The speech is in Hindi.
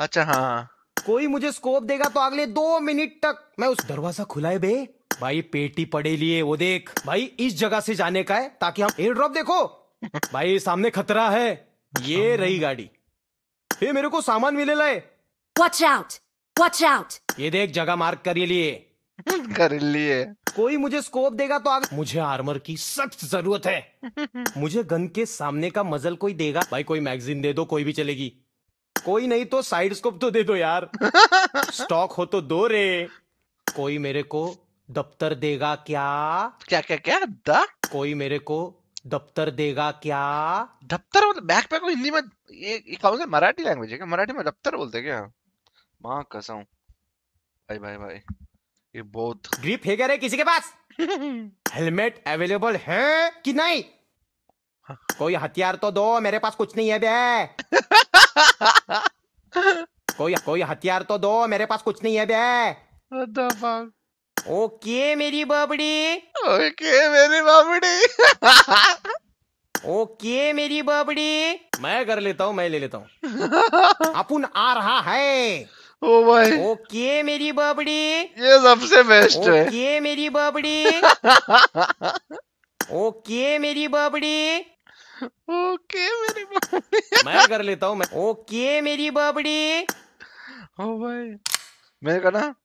अच्छा हाँ, हाँ कोई मुझे स्कोप देगा तो अगले दो मिनट तक मैं उस दरवाजा खुलाए बे भाई पेटी पड़े लिए वो देख भाई इस जगह से जाने का है ताकि हम एयर ड्रॉप देखो भाई सामने खतरा है ये रही गाड़ी ये मेरे को सामान मिले लाए वॉच आउट वॉच आउट ये देख जगह मार्क कर लिए कर लिए कोई मुझे स्कोप देगा तो आगे मुझे आर्मर की सख्त जरूरत है मुझे गन के सामने का मजल कोई देगा भाई कोई मैगजीन दे दो कोई भी चलेगी कोई नहीं तो साइड स्कोप तो दे दो यार स्टॉक हो तो दो रे कोई मेरे को दफ्तर देगा क्या क्या क्या क्या द कोई मेरे को दफ्तर देगा क्या दफ्तर मतलब बैक पैक हिंदी में ये, कौन सा मराठी लैंग्वेज है क्या मराठी में दफ्तर बोलते क्या मां कसम भाई भाई भाई ये बहुत ग्रिप है क्या रे किसी के पास हेलमेट अवेलेबल है कि नहीं हाँ। कोई हथियार तो दो मेरे पास कुछ नहीं है बे कोई हथियार तो दो मेरे पास कुछ नहीं है बे ओके मेरी बाबड़ी ओके मेरी बाबड़ी ओके मेरी बाबड़ी मैं कर लेता हूँ मैं ले लेता हूँ अपन आ रहा है ओ भाई ओके मेरी बाबड़ी ये सबसे बेस्ट ओके है ओके मेरी बाबड़ी ओके मेरी बाबड़ी ओके मेरी बाबड़ी मैं कर लेता हूँ मैं ओके मेरी बाबड़ी ओ हाँ भाई मैंने कहा ना